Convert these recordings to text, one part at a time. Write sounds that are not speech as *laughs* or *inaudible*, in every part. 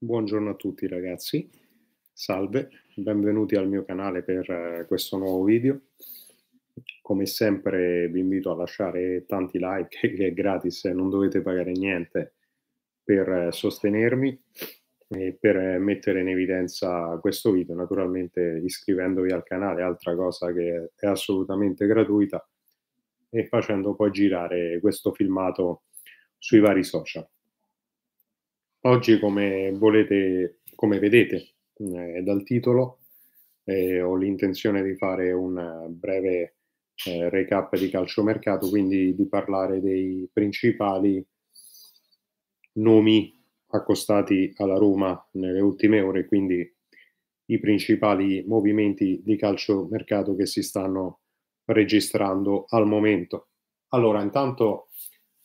Buongiorno a tutti ragazzi, salve, benvenuti al mio canale per eh, questo nuovo video. Come sempre vi invito a lasciare tanti like, *laughs* che è gratis e eh, non dovete pagare niente per eh, sostenermi e per mettere in evidenza questo video, naturalmente iscrivendovi al canale, altra cosa che è assolutamente gratuita, e facendo poi girare questo filmato sui vari social. Oggi, come, volete, come vedete eh, dal titolo, eh, ho l'intenzione di fare un breve eh, recap di calciomercato, quindi di parlare dei principali nomi accostati alla Roma nelle ultime ore, quindi i principali movimenti di calciomercato che si stanno registrando al momento. Allora, intanto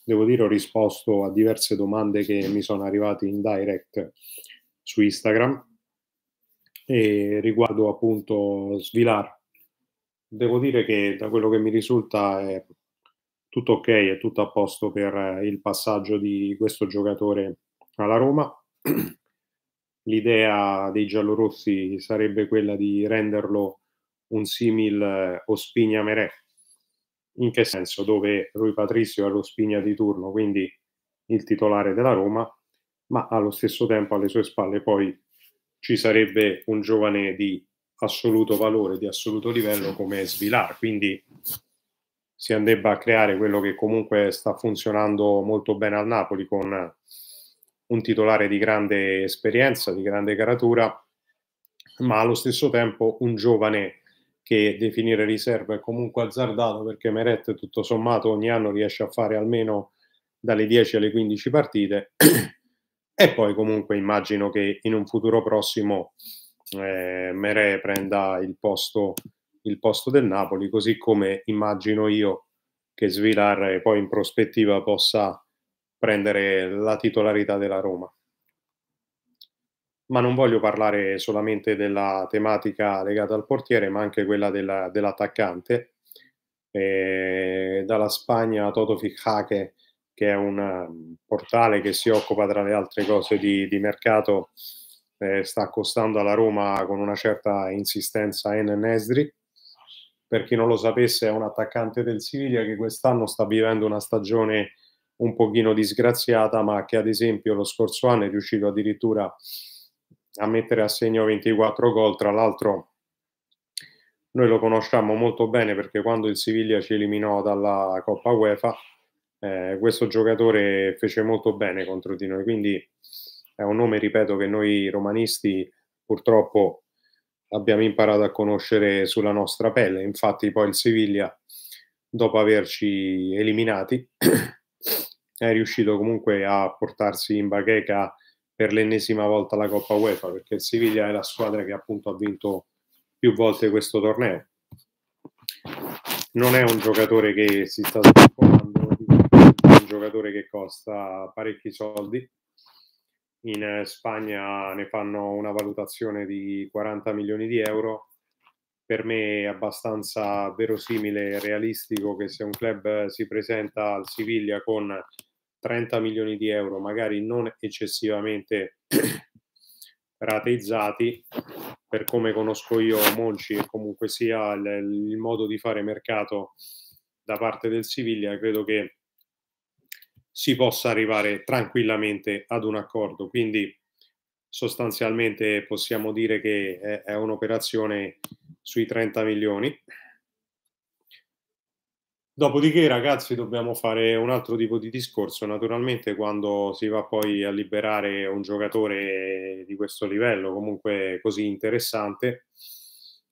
devo dire ho risposto a diverse domande che mi sono arrivate in direct su Instagram e riguardo appunto Svilar. Devo dire che da quello che mi risulta è tutto ok, è tutto a posto per il passaggio di questo giocatore alla Roma. *clears throat* L'idea dei giallorossi sarebbe quella di renderlo un simil eh, Ospigna Merè, in che senso? Dove Rui Patrizio è lo spigna di turno, quindi il titolare della Roma, ma allo stesso tempo alle sue spalle poi ci sarebbe un giovane di assoluto valore, di assoluto livello come Svilar, quindi si andrebbe a creare quello che comunque sta funzionando molto bene al Napoli con un titolare di grande esperienza, di grande caratura, ma allo stesso tempo un giovane che definire riserva è comunque azzardato perché Meret tutto sommato ogni anno riesce a fare almeno dalle 10 alle 15 partite *clears throat* e poi comunque immagino che in un futuro prossimo eh, Meret prenda il posto, il posto del Napoli così come immagino io che Svilar eh, poi in prospettiva possa prendere la titolarità della Roma ma non voglio parlare solamente della tematica legata al portiere, ma anche quella della, dell'attaccante. E eh, dalla Spagna Toto Fichake, che è un mm, portale che si occupa tra le altre cose di, di mercato, eh, sta accostando alla Roma con una certa insistenza Enan Esdri. Per chi non lo sapesse è un attaccante del Siviglia che quest'anno sta vivendo una stagione un pochino disgraziata, ma che ad esempio lo scorso anno è riuscito addirittura a a mettere a segno 24 gol. Tra l'altro, noi lo conosciamo molto bene perché quando il Siviglia ci eliminò dalla Coppa UEFA, eh, questo giocatore fece molto bene contro di noi. Quindi è un nome, ripeto, che noi romanisti purtroppo abbiamo imparato a conoscere sulla nostra pelle. Infatti, poi il Siviglia, dopo averci eliminati, *clears throat* è riuscito comunque a portarsi in bacheca per l'ennesima volta la Coppa UEFA, perché il Siviglia è la squadra che appunto ha vinto più volte questo torneo. Non è un giocatore che si sta sviluppando, è un giocatore che costa parecchi soldi. In Spagna ne fanno una valutazione di 40 milioni di euro. Per me è abbastanza verosimile e realistico che se un club si presenta al Siviglia con 30 milioni di euro, magari non eccessivamente *coughs* rateizzati, per come conosco io Monci e comunque sia il, il, modo di fare mercato da parte del Siviglia, credo che si possa arrivare tranquillamente ad un accordo. Quindi sostanzialmente possiamo dire che è, è un'operazione sui 30 milioni. Dopodiché, ragazzi, dobbiamo fare un altro tipo di discorso. Naturalmente, quando si va poi a liberare un giocatore di questo livello, comunque così interessante,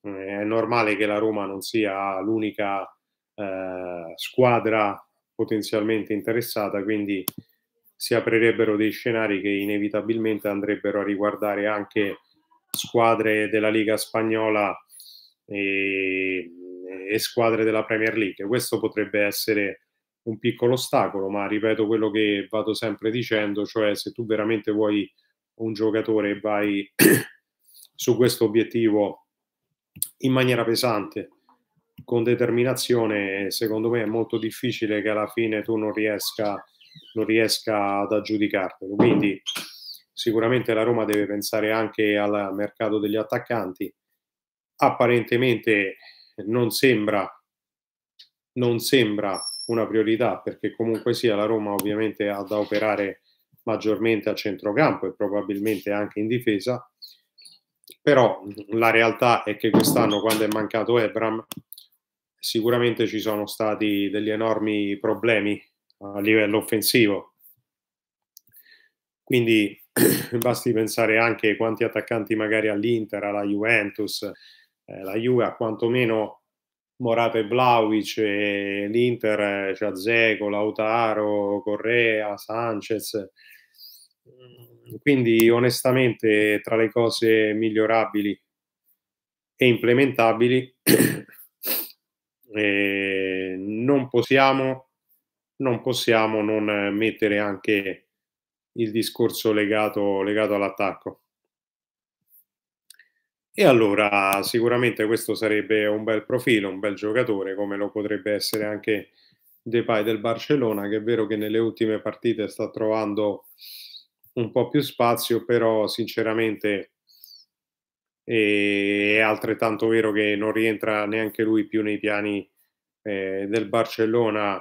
eh, è normale che la Roma non sia l'unica eh, squadra potenzialmente interessata, quindi si aprirebbero dei scenari che inevitabilmente andrebbero a riguardare anche squadre della Liga spagnola. E e squadre della Premier League. Questo potrebbe essere un piccolo ostacolo, ma ripeto quello che vado sempre dicendo, cioè se tu veramente vuoi un giocatore e vai *clears throat* su questo obiettivo in maniera pesante, con determinazione, secondo me è molto difficile che alla fine tu non riesca, non riesca ad aggiudicartelo. Quindi sicuramente la Roma deve pensare anche al mercato degli attaccanti. Apparentemente non sembra, non sembra una priorità perché comunque sia la Roma ovviamente ha da operare maggiormente a centrocampo e probabilmente anche in difesa però la realtà è che quest'anno quando è mancato Ebram sicuramente ci sono stati degli enormi problemi a livello offensivo quindi *clears throat* basti pensare anche quanti attaccanti magari all'Inter, alla Juventus eh, la Juve ha quantomeno Morata e Vlaovic, e l'Inter eh, c'ha Zeco, Lautaro, Correa, Sanchez. Mm, quindi onestamente tra le cose migliorabili e implementabili *coughs* eh, non possiamo non possiamo non mettere anche il discorso legato, legato all'attacco. E allora sicuramente questo sarebbe un bel profilo, un bel giocatore, come lo potrebbe essere anche Depay del Barcellona, che è vero che nelle ultime partite sta trovando un po' più spazio, però sinceramente è altrettanto vero che non rientra neanche lui più nei piani eh, del Barcellona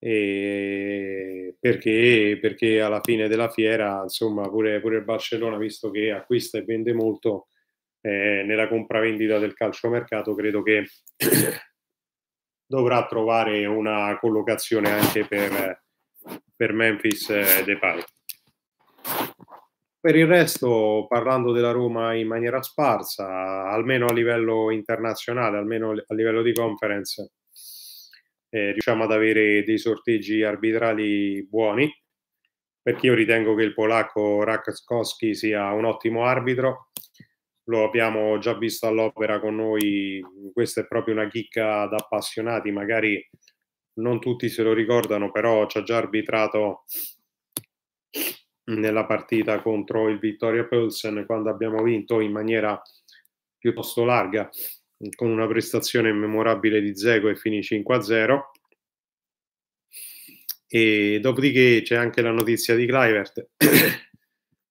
eh, perché, perché alla fine della fiera, insomma, pure, pure il Barcellona, visto che acquista e vende molto, eh, nella compravendita del calciomercato, credo che *coughs* dovrà trovare una collocazione anche per, per Memphis eh, Depay. Per il resto, parlando della Roma in maniera sparsa, almeno a livello internazionale, almeno a livello di conference, eh, riusciamo ad avere dei sorteggi arbitrali buoni, perché io ritengo che il polacco Rakowski sia un ottimo arbitro, lo abbiamo già visto all'opera con noi, questa è proprio una chicca da appassionati, magari non tutti se lo ricordano, però ci ha già arbitrato nella partita contro il Vittoria Pulsen quando abbiamo vinto in maniera piuttosto larga con una prestazione memorabile di Zego e finì 5-0 e dopodiché c'è anche la notizia di Clivert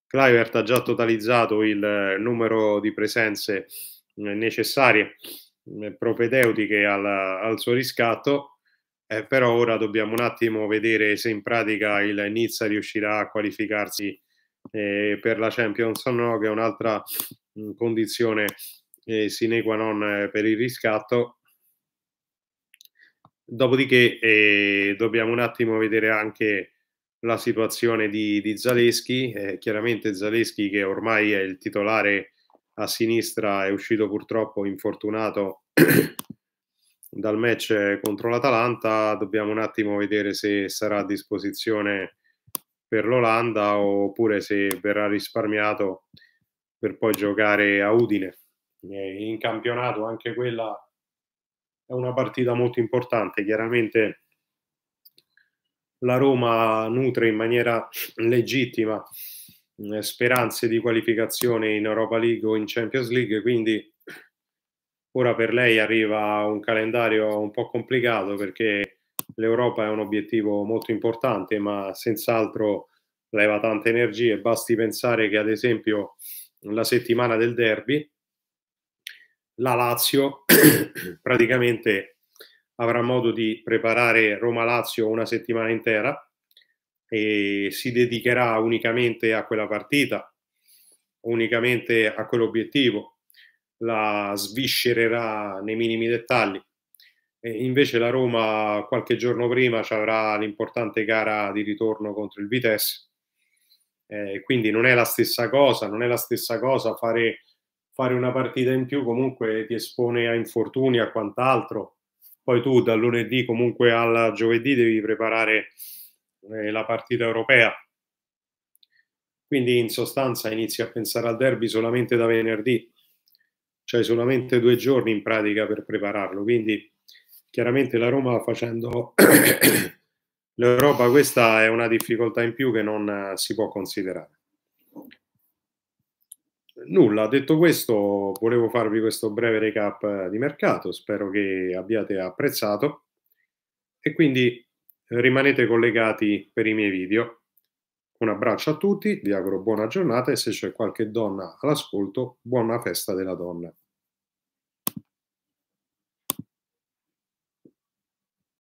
Clivert ha già totalizzato il eh, numero di presenze eh, necessarie eh, propedeutiche al, al suo riscatto, eh, però ora dobbiamo un attimo vedere se in pratica il Nizza riuscirà a qualificarsi eh, per la Champions o no, che è un'altra mm, condizione eh, sine qua non per il riscatto. Dopodiché dobbiamo un attimo vedere anche la situazione di, di Zaleschi. Eh, chiaramente Zaleschi, che ormai è il titolare a sinistra, è uscito purtroppo infortunato *clears throat* dal match contro l'Atalanta. Dobbiamo un attimo vedere se sarà a disposizione per l'Olanda oppure se verrà risparmiato per poi giocare a Udine. Eh, in campionato anche quella è una partita molto importante, chiaramente la Roma nutre in maniera legittima eh, speranze di qualificazione in Europa League o in Champions League, quindi ora per lei arriva un calendario un po' complicato perché l'Europa è un obiettivo molto importante, ma senz'altro leva tante energie. Basti pensare che ad esempio la settimana del derby la Lazio *coughs* praticamente avrà modo di preparare Roma-Lazio una settimana intera e si dedicherà unicamente a quella partita, unicamente a quell'obiettivo, la sviscererà nei minimi dettagli. E invece la Roma qualche giorno prima ci avrà l'importante gara di ritorno contro il Vitesse, eh, quindi non è la stessa cosa, non è la stessa cosa fare, fare una partita in più, comunque ti espone a infortuni, a quant'altro poi tu dal lunedì comunque al giovedì devi preparare eh, la partita europea. Quindi in sostanza inizi a pensare al derby solamente da venerdì, cioè solamente due giorni in pratica per prepararlo. Quindi chiaramente la Roma facendo *coughs* l'Europa questa è una difficoltà in più che non si può considerare nulla, detto questo, volevo farvi questo breve recap eh, di mercato, spero che abbiate apprezzato e quindi eh, rimanete collegati per i miei video. Un abbraccio a tutti, vi auguro buona giornata e se c'è qualche donna all'ascolto, buona festa della donna.